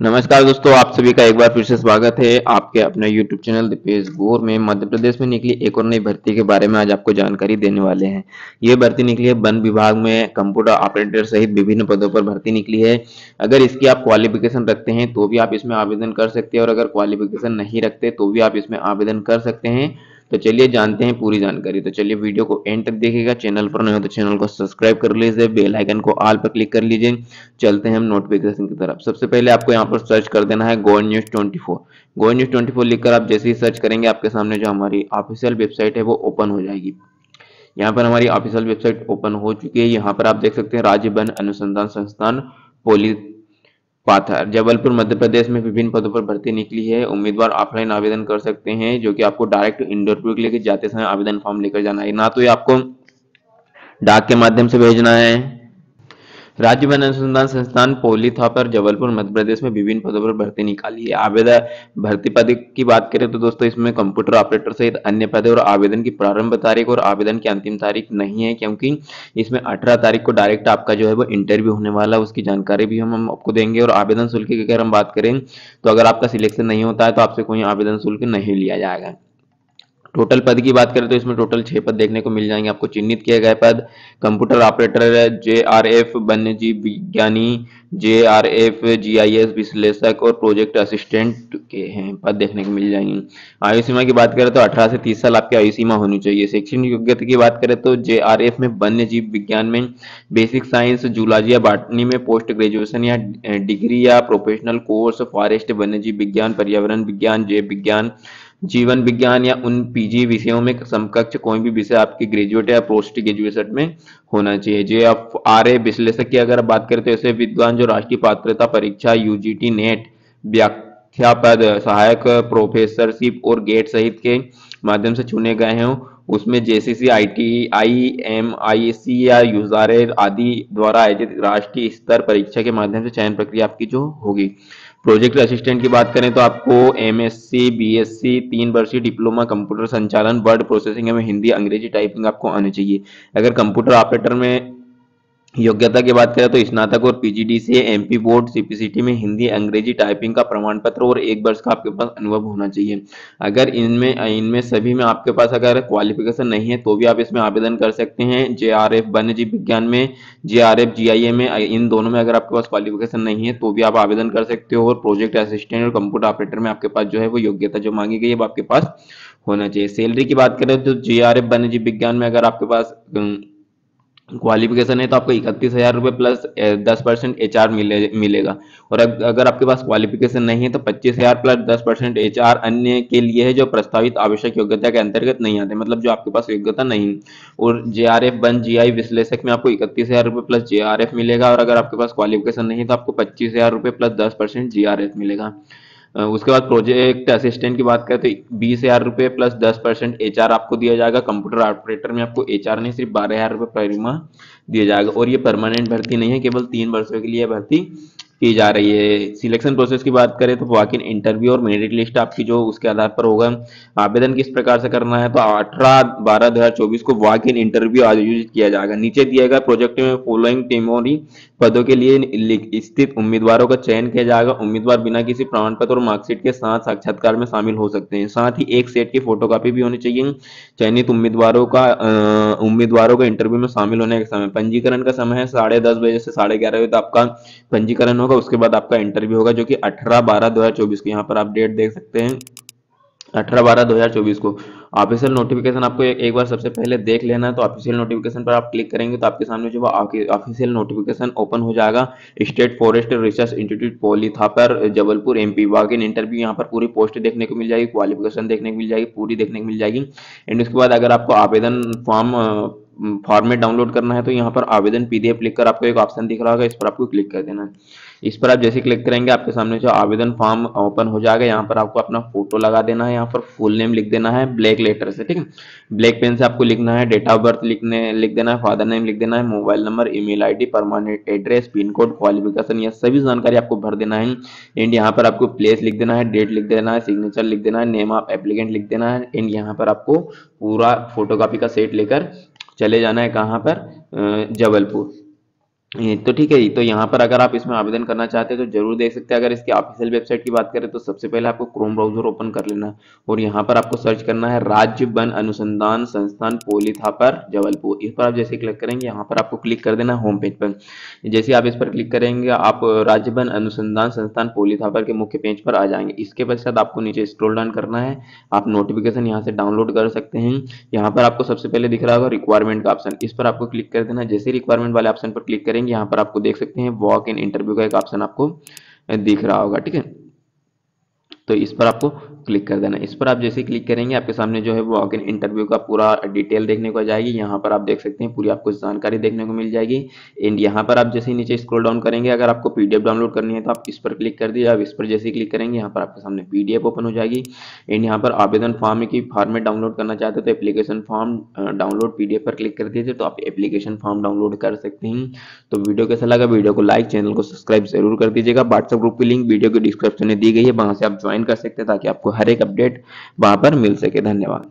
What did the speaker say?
नमस्कार दोस्तों आप सभी का एक बार फिर से स्वागत है आपके अपने YouTube चैनल दिपेश गोर में मध्य प्रदेश में निकली एक और नई भर्ती के बारे में आज आपको जानकारी देने वाले हैं ये भर्ती निकली है वन विभाग में कंप्यूटर ऑपरेटर सहित विभिन्न पदों पर भर्ती निकली है अगर इसकी आप क्वालिफिकेशन रखते हैं तो भी आप इसमें आवेदन कर सकते हैं और अगर क्वालिफिकेशन नहीं रखते तो भी आप इसमें आवेदन कर सकते हैं तो चलिए जानते हैं पूरी जानकारी तो चलिए वीडियो को एंड तक देखिएगा चैनल पर नहीं हो तो चैनल को सब्सक्राइब कर लीजिए बेल आइकन को ऑल पर क्लिक कर लीजिए चलते हैं हम नोटिफिकेशन की तरफ सबसे पहले आपको यहाँ पर सर्च कर देना है go news twenty four go news twenty four लिखकर आप जैसे ही सर्च करेंगे आपके सामने जो हमारी ऑफिशियल वेबसाइट है वो ओपन हो जाएगी यहाँ पर हमारी ऑफिशियल वेबसाइट ओपन हो चुकी है यहाँ पर आप देख सकते हैं राज्य वन अनुसंधान संस्थान पोली पाथर जबलपुर मध्य प्रदेश में विभिन्न पदों पर भर्ती निकली है उम्मीदवार ऑफलाइन आवेदन कर सकते हैं जो कि आपको डायरेक्ट इंटरव्यू के लिए जाते समय आवेदन फॉर्म लेकर जाना है ना तो ये आपको डाक के माध्यम से भेजना है राज्य वन अनुसंधान संस्थान पोली पर जबलपुर मध्य प्रदेश में विभिन्न पदों पर भर्ती निकाली है आवेदन भर्ती पद की बात करें तो दोस्तों इसमें कंप्यूटर ऑपरेटर सहित अन्य पद और आवेदन की प्रारंभ तारीख और आवेदन की अंतिम तारीख नहीं है क्योंकि इसमें अठारह तारीख को डायरेक्ट आपका जो है वो इंटरव्यू होने वाला है उसकी जानकारी भी हम आपको देंगे और आवेदन शुल्क की अगर हम बात करें तो अगर आपका सिलेक्शन नहीं होता है तो आपसे कोई आवेदन शुल्क नहीं लिया जाएगा टोटल पद की बात करें तो इसमें टोटल छह पद देखने को मिल जाएंगे आपको चिन्हित किए गए पद computer operator J R F वन्य जीव विज्ञानी J R F G I S विश्लेषक और प्रोजेक्ट असिस्टेंट के हैं पद देखने को मिल जाएंगे आयु सीमा की बात करें तो 18 से 30 साल आपकी आयु सीमा होनी चाहिए शैक्षणिक योग्यता की बात करें तो जे आर एफ में वन्य जीव विज्ञान में बेसिक साइंस जूलॉजी या बाटनी में पोस्ट ग्रेजुएशन या डिग्री या प्रोफेशनल कोर्स फॉरेस्ट वन्य जीव विज्ञान पर्यावरण विज्ञान जैव विज्ञान जीवन विज्ञान या उन पीजी विषयों में समकक्ष कोई भी विषय आपके ग्रेजुएट या पोस्ट ग्रेजुएट में होना चाहिए जो आप आर ए विश्लेषक की अगर बात करें तो ऐसे विद्वान जो राष्ट्रीय पात्रता परीक्षा यूजीटी नेट e व्याख्या पद सहायक प्रोफेसरशिप और गेट सहित के माध्यम से चुने गए हैं उसमें JCC I I T M I C या यूजारे आदि द्वारा आयोजित राष्ट्रीय स्तर परीक्षा के माध्यम से चयन प्रक्रिया आपकी जो होगी प्रोजेक्ट असिस्टेंट की बात करें तो आपको M S C B S C तीन वर्षीय डिप्लोमा कंप्यूटर संचालन वर्ड प्रोसेसिंग में हिंदी अंग्रेजी टाइपिंग आपको आनी चाहिए अगर कंप्यूटर ऑपरेटर में योग्यता की बात करें तो स्नातक और पीजीडी से एमपी बोर्ड सीपीसीटी में हिंदी अंग्रेजी टाइपिंग का प्रमाण पत्र और एक वर्ष का आपके पास अनुभव होना चाहिए अगर इनमें इनमें सभी में आपके पास अगर क्वालिफिकेशन नहीं है तो भी आप इसमें आवेदन कर सकते हैं जे आर एफ वन्य जीव विज्ञान में जे आर एफ जी आई ए में इन दोनों में अगर आपके पास क्वालिफिकेशन नहीं है तो भी आप आवेदन कर सकते हो और प्रोजेक्ट असिस्टेंट और कंप्यूटर ऑपरेटर में आपके पास जो है वो योग्यता जो मांगी गई है वो आपके पास होना चाहिए सैलरी की बात करें तो जे आर एफ वन्य जीव विज्ञान में अगर आपके पास क्वालिफिकेशन है तो आपको इकतीस हज़ार रुपये प्लस दस परसेंट एच आर मिले मिलेगा और अगर आपके पास क्वालिफिकेशन नहीं है तो पच्चीस हज़ार प्लस दस परसेंट एच आर अन्य के लिए है जो प्रस्तावित आवश्यक योग्यता के अंतर्गत नहीं आते मतलब जो आपके पास योग्यता नहीं और जे आर एफ वन जी आई विश्लेषक में आपको इकतीस हज़ार रुपये प्लस जे आर एफ मिलेगा और अगर आपके पास क्वालिफिकेशन नहीं है तो आपको पच्चीस हज़ार रुपये प्लस दस परसेंट जी आर एफ मिलेगा उसके बाद प्रोजेक्ट असिस्टेंट की बात करें तो बीस हजार रुपए प्लस दस परसेंट एच आपको दिया जाएगा कंप्यूटर ऑपरेटर में आपको एच नहीं सिर्फ बारह हजार रुपए परिमा दिया जाएगा और ये परमानेंट भर्ती नहीं है केवल तीन वर्षों के लिए भर्ती की जा रही है सिलेक्शन प्रोसेस की बात करें तो इन इंटरव्यू और मेरिट लिस्ट आपकी जो उसके आधार पर होगा आवेदन किस प्रकार से करना है तो अठारह बारह दो हजार चौबीस को वाक इन इंटरव्यू आयोजित किया जाएगा नीचे दिया गया प्रोजेक्ट में फॉलोइंग टीमों पदों के लिए स्थित उम्मीदवारों का चयन किया जाएगा उम्मीदवार बिना किसी प्रमाण पत्र और मार्कशीट के साथ साक्षात्कार में शामिल हो सकते हैं साथ ही एक सेट की फोटोकॉपी भी होनी चाहिए चयनित उम्मीदवारों का उम्मीदवारों का इंटरव्यू में शामिल होने का समय पंजीकरण का समय है साढ़े दस बजे से साढ़े ग्यारह बजे तक तो आपका पंजीकरण होगा होगा उसके बाद आपका इंटरव्यू होगा जो कि 18 बारह 2024 को यहाँ पर आप डेट देख सकते हैं 18 बारह 2024 को ऑफिशियल नोटिफिकेशन आपको एक, एक बार सबसे पहले देख लेना है तो ऑफिशियल नोटिफिकेशन पर आप क्लिक करेंगे तो आपके सामने जो ऑफिशियल नोटिफिकेशन ओपन हो जाएगा state forest research institute Polipathar Jabalpur M P walk in interview यहाँ पर पूरी पोस्ट देखने को मिल जाएगी क्वालिफिकेशन देखने को मिल जाएगी पूरी देखने को मिल जाएगी एंड उसके बाद अगर आपको आवेदन फॉर्म फॉर्मेट डाउनलोड करना है तो यहाँ पर आवेदन पीडीएफ लिखकर आपको एक ऑप्शन दिख रहा होगा इस पर आपको क्लिक कर देना है इस पर आप जैसे क्लिक करेंगे आपके सामने जो आवेदन फॉर्म ओपन हो जाएगा यहाँ पर आपको अपना फोटो लगा देना है यहाँ पर फुल नेम लिख देना है ब्लैक लेटर से ठीक है ब्लैक पेन से आपको लिखना है डेट ऑफ बर्थ लिखने लिख देना है फादर नेम लिख देना है mobile number email ID permanent address pin code qualification यह सभी जानकारी आपको भर देना है एंड यहाँ पर आपको प्लेस लिख देना है डेट लिख देना है सिग्नेचर लिख देना है नेम ऑफ एप्लीकेंट लिख देना है एंड यहाँ पर आपको पूरा फोटोकॉपी का सेट लेकर चले जाना है कहाँ पर जबलपुर तो ठीक है तो यहाँ पर अगर आप इसमें आवेदन करना चाहते हैं तो जरूर देख सकते हैं अगर इसकी ऑफिशियल वेबसाइट की बात करें तो सबसे पहले आपको क्रोम ब्राउजर ओपन कर लेना है और यहाँ पर आपको सर्च करना है राज्य वन अनुसंधान संस्थान पोली थापर जबलपुर इस पर आप जैसे क्लिक करेंगे यहाँ पर आपको क्लिक कर देना होम पेज पर जैसे आप इस पर क्लिक करेंगे आप राज्य वन अनुसंधान संस्थान पोली थापर के मुख्य पेज पर आ जाएंगे इसके पश्चात आपको नीचे स्क्रोल डाउन करना है आप नोटिफिकेशन यहाँ से डाउनलोड कर सकते हैं यहाँ पर आपको सबसे पहले दिख रहा होगा रिक्वायरमेंट का ऑप्शन इस पर आपको क्लिक कर देना जैसे रिक्वायरमेंट वाले ऑप्शन पर क्लिक करेंगे करेंगे यहाँ पर आपको देख सकते हैं वॉक इन इंटरव्यू का एक ऑप्शन आपको दिख रहा होगा ठीक है तो इस पर आपको क्लिक कर देना इस पर आप जैसे क्लिक करेंगे आपके सामने जो है वो इन इंटरव्यू का पूरा डिटेल देखने को जाएगी यहाँ पर आप देख सकते हैं पूरी आपको जानकारी देखने को मिल जाएगी एंड यहाँ पर आप जैसे नीचे स्क्रॉल डाउन करेंगे अगर आपको पीडीएफ डाउनलोड करनी है तो आप इस पर क्लिक कर दीजिए आप इस पर जैसे क्लिक करेंगे यहाँ पर आपके सामने पीडीएफ ओपन हो जाएगी एंड यहाँ पर आवेदन फॉर्म की फॉर्मेट डाउनलोड करना चाहते तो एप्लीकेशन फॉर्म डाउनलोड पीडीएफ पर क्लिक कर दीजिए तो आप एप्लीकेशन फॉर्म डाउनलोड कर सकते हैं तो वीडियो कैसा लगा वीडियो को लाइक चैनल को सब्सक्राइब जरूर कर दीजिएगा व्हाट्सएप ग्रुप की लिंक वीडियो के डिस्क्रिप्शन में दी गई है वहां से आप ज्वाइन कर सकते हैं ताकि आपको हर एक अपडेट वहां पर मिल सके धन्यवाद